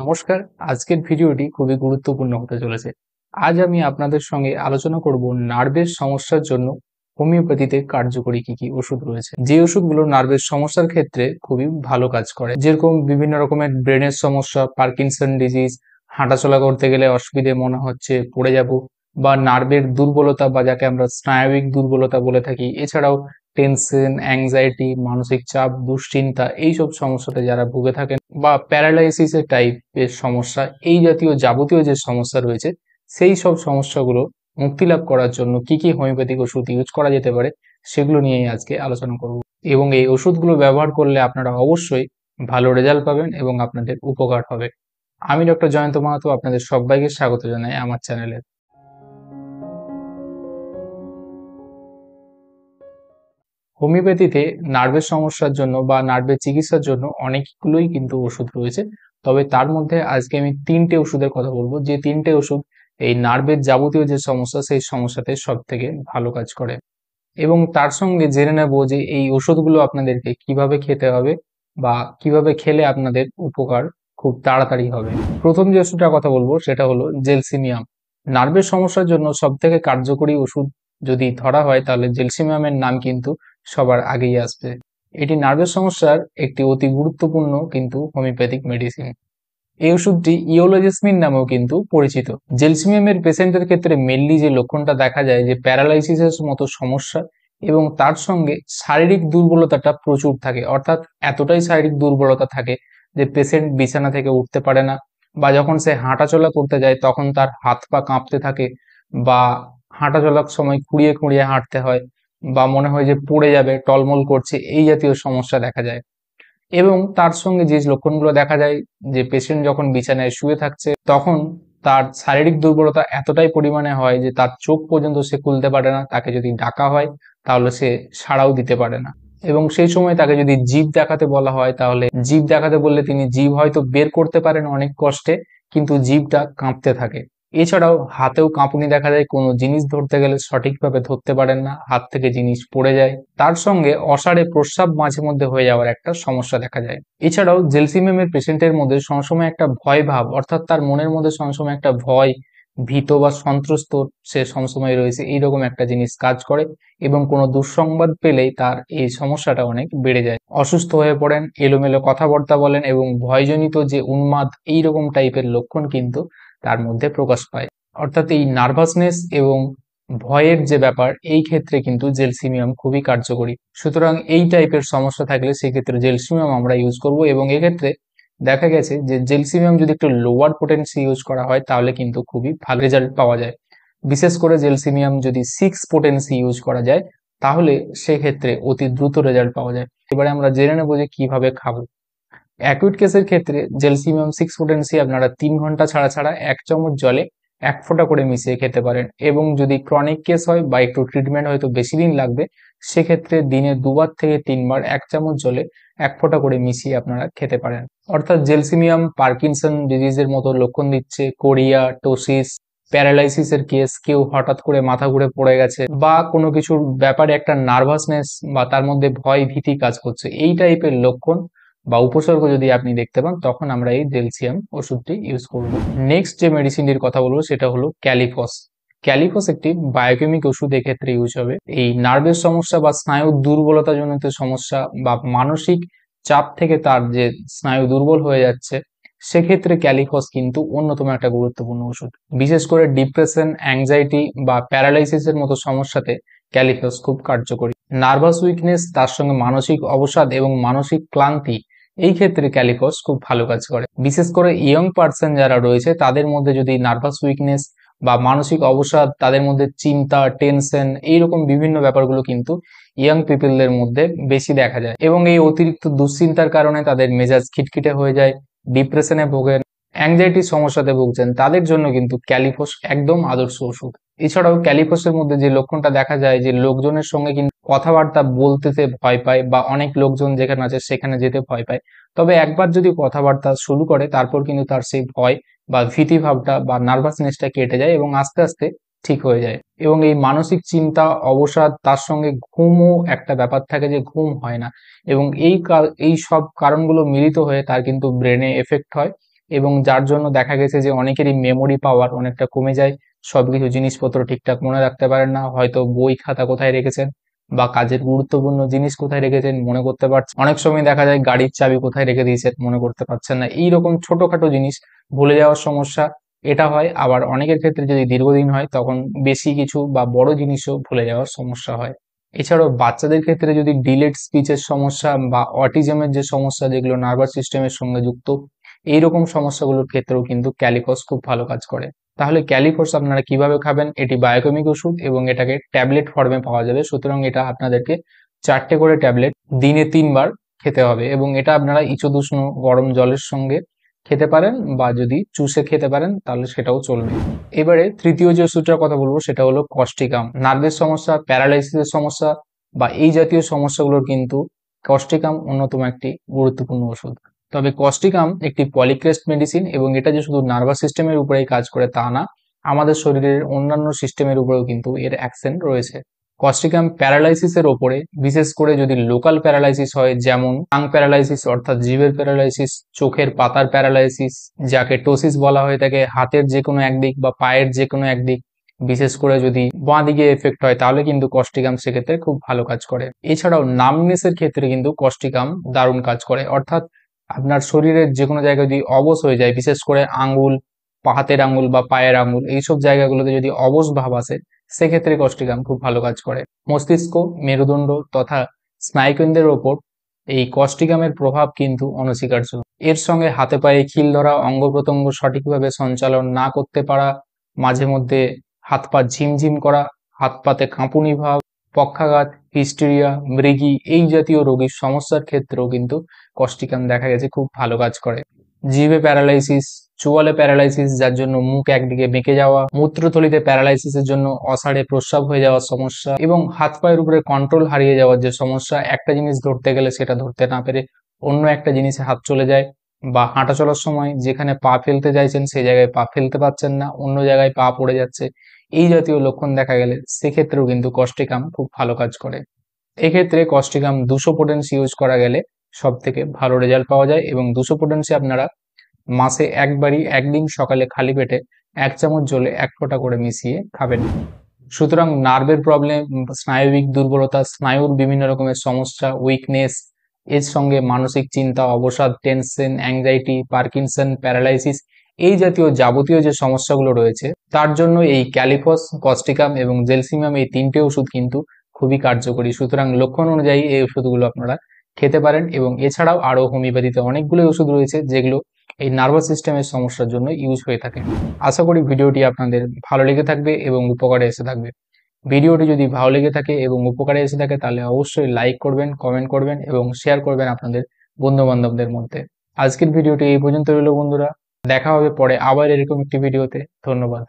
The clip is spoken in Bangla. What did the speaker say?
নমস্কার আজকের ভিডিওটি খুবই গুরুত্বপূর্ণ হতে চলেছে আজ আমি আপনাদের সঙ্গে আলোচনা করব নার্ভের সমস্যার জন্য হোমিওপ্যাথিতে কার্যকরী কি কি ওষুধ রয়েছে যে ওষুধগুলো নার্ভের সমস্যার ক্ষেত্রে খুবই ভালো কাজ করে যেরকম বিভিন্ন রকমের ব্রেনের সমস্যা পার্কিনসন ডিজিজ হাঁটাচলা করতে গেলে অসুবিধে মনে হচ্ছে পড়ে যাব বা নার্ভের দুর্বলতা বা যাকে আমরা স্নায়বিক দুর্বলতা বলে থাকি এছাড়াও টেনশন অ্যাংজাইটি মানসিক চাপ দুশ্চিন্তা এইসব সমস্যাতে যারা ভুগে থাকেন বা প্যারালাইসিসের টাইপের সমস্যা এই জাতীয় যাবতীয় যে সমস্যা রয়েছে সেই সব সমস্যাগুলো মুক্তি লাভ করার জন্য কি কি হোমিওপ্যাথিক ওষুধ ইউজ করা যেতে পারে সেগুলো নিয়েই আজকে আলোচনা করব এবং এই ওষুধগুলো ব্যবহার করলে আপনারা অবশ্যই ভালো রেজাল্ট পাবেন এবং আপনাদের উপকার হবে আমি ডক্টর জয়ন্ত মাহাতো আপনাদের সবাইকে স্বাগত জানাই আমার চ্যানেলে হোমিওপ্যাথিতে নার্ভের সমস্যার জন্য বা নার্ভের চিকিৎসার জন্য অনেকগুলোই কিন্তু ওষুধ রয়েছে তবে তার মধ্যে আজকে আমি তিনটে ওষুধের কথা বলবো যে তিনটে ওষুধ এই নার্ভের যাবতীয় যে সমস্যা সেই সমস্যাতে সব থেকে ভালো কাজ করে এবং তার সঙ্গে জেনে নেব যে এই ওষুধগুলো আপনাদেরকে কিভাবে খেতে হবে বা কিভাবে খেলে আপনাদের উপকার খুব তাড়াতাড়ি হবে প্রথম যে ওষুধটার কথা বলবো সেটা হলো জেলসিমিয়াম নার্ভের সমস্যার জন্য সব থেকে কার্যকরী ওষুধ যদি ধরা হয় তাহলে জেলসিমিয়ামের নাম কিন্তু সবার আগেই আসবে এটি নার্ভের সমস্যার একটি অতি গুরুত্বপূর্ণ কিন্তু হোমিওপ্যাথিক মেডিসিন এই ওষুধটি ইওলোজেসমিন নামেও কিন্তু পরিচিত জেলসিমিয়ামের পেশেন্টের ক্ষেত্রে মেনলি যে লক্ষণটা দেখা যায় যে প্যারালাইসিসের মতো সমস্যা এবং তার সঙ্গে শারীরিক দুর্বলতাটা প্রচুর থাকে অর্থাৎ এতটাই শারীরিক দুর্বলতা থাকে যে পেশেন্ট বিছানা থেকে উঠতে পারে না বা যখন সে হাঁটাচলা করতে যায় তখন তার হাত পা কাঁপতে থাকে বা হাঁটাচলার সময় খুঁড়িয়ে খুঁড়িয়ে হাঁটতে হয় বা মনে হয় যে পড়ে যাবে টলমল করছে এই জাতীয় সমস্যা দেখা যায় এবং তার সঙ্গে যে লক্ষণগুলো দেখা যায় যে পেশেন্ট যখন বিছানায় শুয়ে থাকছে তখন তার শারীরিক দুর্বলতা এতটাই পরিমাণে হয় যে তার চোখ পর্যন্ত সে খুলতে পারে না তাকে যদি ডাকা হয় তাহলে সে সাড়াও দিতে পারে না এবং সেই সময় তাকে যদি জীব দেখাতে বলা হয় তাহলে জীব দেখাতে বললে তিনি জীব হয়তো বের করতে পারেন অনেক কষ্টে কিন্তু জীবটা কাঁপতে থাকে এছাড়াও হাতেও কাঁপুনি দেখা যায় কোনো জিনিস ধরতে গেলে সঠিকভাবে ধরতে পারেন না হাত থেকে জিনিস পড়ে যায় তার সঙ্গে অসারে প্রস্রাব মাঝে মধ্যে হয়ে যাওয়ার একটা সমস্যা দেখা যায় এছাড়াও জেলসিমেমের পেশেন্টের মধ্যে সবসময় একটা ভয় ভাব অর্থাৎ তার মনের মধ্যে সবসময় একটা ভয় ভীত বা সন্ত্রস্ত সে সবসময় রয়েছে এইরকম একটা জিনিস কাজ করে এবং কোনো দুঃসংবাদ পেলেই তার এই সমস্যাটা অনেক বেড়ে যায় অসুস্থ হয়ে পড়েন এলোমেলো কথাবার্তা বলেন এবং ভয়জনিত যে উন্মাদ এইরকম টাইপের লক্ষণ কিন্তু তার মধ্যে প্রকাশ পায় অর্থাৎ এই নার্ভাসনেস এবং ভয়ের যে ব্যাপার এই ক্ষেত্রে কিন্তু জেলসিমিয়াম খুবই কার্যকরী সুতরাং এই টাইপের সমস্যা থাকলে সেক্ষেত্রে জেলসিমিয়াম আমরা ইউজ করব এবং এক্ষেত্রে দেখা গেছে যে জেলসিমিয়াম যদি একটু লোয়ার পোটেন্সি ইউজ করা হয় তাহলে কিন্তু খুবই ভালো রেজাল্ট পাওয়া যায় বিশেষ করে জেলসিমিয়াম যদি সিক্স পোটেন্সি ইউজ করা যায় তাহলে সেক্ষেত্রে অতি দ্রুত রেজাল্ট পাওয়া যায় এবারে আমরা জেনে নেবো যে কিভাবে খাবো অ্যাকুইট কেসের ক্ষেত্রে জেলসিমিয়াম সিক্স পোটেন্সি আপনারা তিন ঘন্টা ছাড়া ছাড়া এক চামচ জলে এক ফোঁটা করে মিশিয়ে খেতে পারেন এবং যদি ক্রনিক কেস হয় বা একটু ট্রিটমেন্ট হয়তো বেশি দিন লাগবে সেক্ষেত্রে দিনে দুবার থেকে তিনবার এক চামচ জলে এক ফোঁটা করে মিশিয়ে আপনারা খেতে পারেন অর্থাৎ জেলসিমিয়াম পার্কিনসন ডিজিজের মতো লক্ষণ দিচ্ছে কোরিয়া টোসিস প্যারালাইসিসের কেস কেউ হঠাৎ করে মাথা ঘুরে পড়ে গেছে বা কোনো কিছুর ব্যাপারে একটা নার্ভাসনেস বা তার মধ্যে ভয় ভীতি কাজ করছে এই টাইপের লক্ষণ বা উপসর্গ যদি আপনি দেখতে পান তখন আমরা এই জেলসিয়াম ওষুধটি ইউজ করব নেক্সট যে মেডিসিনটির কথা বলবো সেটা হলো ক্যালিফস ক্যালিফস একটি বায়োকেমিক ওষুধ এক্ষেত্রে ইউজ হবে এই নার্ভের সমস্যা বা স্নায়ু দুর্বলতাজনিত সমস্যা বা মানসিক চাপ থেকে তার যে স্নায়ু দুর্বল হয়ে যাচ্ছে সেক্ষেত্রে ক্যালিফস কিন্তু অন্যতম একটা গুরুত্বপূর্ণ ওষুধ বিশেষ করে ডিপ্রেশন অ্যাংজাইটি বা প্যারালাইসিসের মতো সমস্যাতে ক্যালিফস খুব কার্যকরী নার্ভাস উইকনেস তার সঙ্গে মানসিক অবসাদ এবং মানসিক ক্লান্তি এই ক্ষেত্রে ক্যালিকোস খুব ভালো কাজ করে বিশেষ করে ইয়ং পার্সন যারা রয়েছে তাদের মধ্যে যদি নার্ভাস উইকনেস বা মানসিক অবসাদ তাদের মধ্যে চিন্তা টেনশন এইরকম বিভিন্ন ব্যাপারগুলো কিন্তু ইয়াং পিপলদের মধ্যে বেশি দেখা যায় এবং এই অতিরিক্ত দুশ্চিন্তার কারণে তাদের মেজাজ খিটখিটে হয়ে যায় ডিপ্রেশনে ভোগেন অ্যাংজাইটির সমস্যাতে ভুগছেন তাদের জন্য কিন্তু ক্যালিফোস একদম আদর্শ ওষুধ এছাড়াও ক্যালিপসের মধ্যে যে লক্ষণটা দেখা যায় যে লোকজনের সঙ্গে কিন্তু কথাবার্তা বলতেতে ভয় পায় বা অনেক লোকজন যেখানে আছে সেখানে যেতে ভয় পায় তবে একবার যদি কথাবার্তা শুরু করে তারপর কিন্তু তার সেই ভয় বা ভীতি ভাবটা বা নার্ভাসনেসটা কেটে যায় এবং আস্তে আস্তে ঠিক হয়ে যায় এবং এই মানসিক চিন্তা অবসাদ তার সঙ্গে ঘুমও একটা ব্যাপার থাকে যে ঘুম হয় না এবং এই এই সব কারণগুলো মিলিত হয়ে তার কিন্তু ব্রেনে এফেক্ট হয় এবং যার জন্য দেখা গেছে যে অনেকেরই মেমোরি পাওয়ার অনেকটা কমে যায় সবকিছু জিনিসপত্র ঠিকঠাক মনে রাখতে পারেন না হয়তো বই খাতা কোথায় রেখেছেন বা কাজের গুরুত্বপূর্ণ জিনিস কোথায় রেখেছেন মনে করতে পারছেন অনেক সময় দেখা যায় গাড়ির চাবি কোথায় রেখে দিয়েছেন মনে করতে পারছেন না এইরকম ছোটখাটো জিনিস ভুলে যাওয়ার সমস্যা এটা হয় আবার অনেকের ক্ষেত্রে যদি দীর্ঘদিন হয় তখন বেশি কিছু বা বড় জিনিসও ভুলে যাওয়ার সমস্যা হয় এছাড়াও বাচ্চাদের ক্ষেত্রে যদি ডিলেট স্পিচের সমস্যা বা অটিজমের যে সমস্যা যেগুলো নার্ভাস সিস্টেমের সঙ্গে যুক্ত এইরকম সমস্যাগুলোর ক্ষেত্রেও কিন্তু ক্যালিকস খুব ভালো কাজ করে তাহলে ক্যালিফোর্স আপনারা কিভাবে খাবেন এটি বায়োকেমিক ওষুধ এবং এটাকে ট্যাবলেট ফর্মে পাওয়া যাবে সুতরাং এটা আপনাদেরকে চারটে করে ট্যাবলেট দিনে তিনবার খেতে হবে এবং এটা আপনারা ইচোদুষ্ণ গরম জলের সঙ্গে খেতে পারেন বা যদি চুষে খেতে পারেন তাহলে সেটাও চলবে এবারে তৃতীয় যে ওষুধটার কথা বলবো সেটা হলো কস্টিকাম নার্ভের সমস্যা প্যারালাইসিসের সমস্যা বা এই জাতীয় সমস্যাগুলোর কিন্তু কস্টিকাম অন্যতম একটি গুরুত্বপূর্ণ ওষুধ তবে কস্টিকাম একটি পলিক্রেস্ট মেডিসিন এবং এটা যে শুধু নার্ভাস সিস্টেমের উপরেই কাজ করে তা না আমাদের শরীরের অন্যান্য সিস্টেমের উপরেও কিন্তু এর অ্যাকশন রয়েছে কস্টিকাম প্যারালাইসিসের ওপরে বিশেষ করে যদি লোকাল প্যারালাইসিস হয় যেমন আং প্যারালাইসিস অর্থাৎ জীবের প্যারালাইসিস চোখের পাতার প্যারালাইসিস যাকে টোসিস বলা হয়ে থাকে হাতের যে কোনো একদিক বা পায়ের যে কোনো একদিক বিশেষ করে যদি বাঁ দিকে এফেক্ট হয় তাহলে কিন্তু কস্টিকাম সেক্ষেত্রে খুব ভালো কাজ করে এছাড়াও নামনেসের ক্ষেত্রে কিন্তু কস্টিকাম দারুণ কাজ করে অর্থাৎ আপনার শরীরের যে কোনো জায়গায় যদি অবস হয়ে যায় বিশেষ করে আঙ্গুল হাতের আঙ্গুল বা পায়ের আঙ্গুল এইসব জায়গাগুলোতে যদি অবস ভাব আসে সেক্ষেত্রে কষ্টিকাম খুব ভালো কাজ করে মস্তিষ্ক মেরুদণ্ড তথা স্নায়ুকেন্দ্রের ওপর এই কষ্টিকামের প্রভাব কিন্তু অনস্বীকার্য এর সঙ্গে হাতে পায়ে খিল ধরা অঙ্গ প্রত্যঙ্গ সঠিকভাবে সঞ্চালন না করতে পারা মাঝে মধ্যে হাত পা ঝিমঝিম করা হাত পাতে কাঁপুনি ভাব পক্ষাঘাত হিস্টেরিয়া মৃগি এই জাতীয় রোগীর সমস্যার ক্ষেত্রেও কিন্তু কষ্টিকাম দেখা গেছে খুব ভালো কাজ করে জিভে প্যারালাইসিস চুয়ালে প্যারালাইসিস যার জন্য মুখ একদিকে বেঁকে যাওয়া মূত্রথলিতে প্যারালাইসিসের জন্য অসাড়ে প্রস্রাব হয়ে যাওয়ার সমস্যা এবং হাত পায়ের উপরে কন্ট্রোল হারিয়ে যাওয়ার যে সমস্যা একটা জিনিস ধরতে গেলে সেটা ধরতে না পেরে অন্য একটা জিনিসে হাত চলে যায় বা হাঁটা চলার সময় যেখানে পা ফেলতে চাইছেন সেই জায়গায় পা ফেলতে পারছেন না অন্য জায়গায় পা পড়ে যাচ্ছে এই জাতীয় লক্ষণ দেখা গেলে সেক্ষেত্রেও কিন্তু কস্টিকাম খুব ভালো কাজ করে এক্ষেত্রে কস্টিকাম দুশো পোটেন্সি ইউজ করা গেলে সব থেকে ভালো রেজাল্ট পাওয়া যায় এবং দুশো পোটেন্সি আপনারা মাসে একবারই একদিন সকালে খালি পেটে এক চামচ জলে এক ফোঁটা করে মিশিয়ে খাবেন সুতরাং নার্ভের প্রবলেম স্নায়বিক দুর্বলতা স্নায়ুর বিভিন্ন রকমের সমস্যা উইকনেস এর সঙ্গে মানসিক চিন্তা অবসাদ টেনশন অ্যাংজাইটি পার্কিনসন প্যারালাইসিস এই জাতীয় যাবতীয় যে সমস্যাগুলো রয়েছে তার জন্য এই ক্যালিফস কস্টিকাম এবং জেলসিমাম এই তিনটে ওষুধ কিন্তু খুবই কার্যকরী সুতরাং লক্ষণ অনুযায়ী এই ওষুধগুলো আপনারা খেতে পারেন এবং এছাড়াও আরও হোমিওপ্যাথিতে অনেকগুলো ওষুধ রয়েছে যেগুলো এই নার্ভাস সিস্টেমের সমস্যার জন্য ইউজ হয়ে থাকে আশা করি ভিডিওটি আপনাদের ভালো লেগে থাকবে এবং উপকারে এসে থাকবে ভিডিওটি যদি ভালো লেগে থাকে এবং উপকারে এসে থাকে তাহলে অবশ্যই লাইক করবেন কমেন্ট করবেন এবং শেয়ার করবেন আপনাদের বন্ধু বান্ধবদের মধ্যে আজকের ভিডিওটি এই পর্যন্ত রইল বন্ধুরা দেখা হবে পরে আবার এরকম একটি ভিডিওতে ধন্যবাদ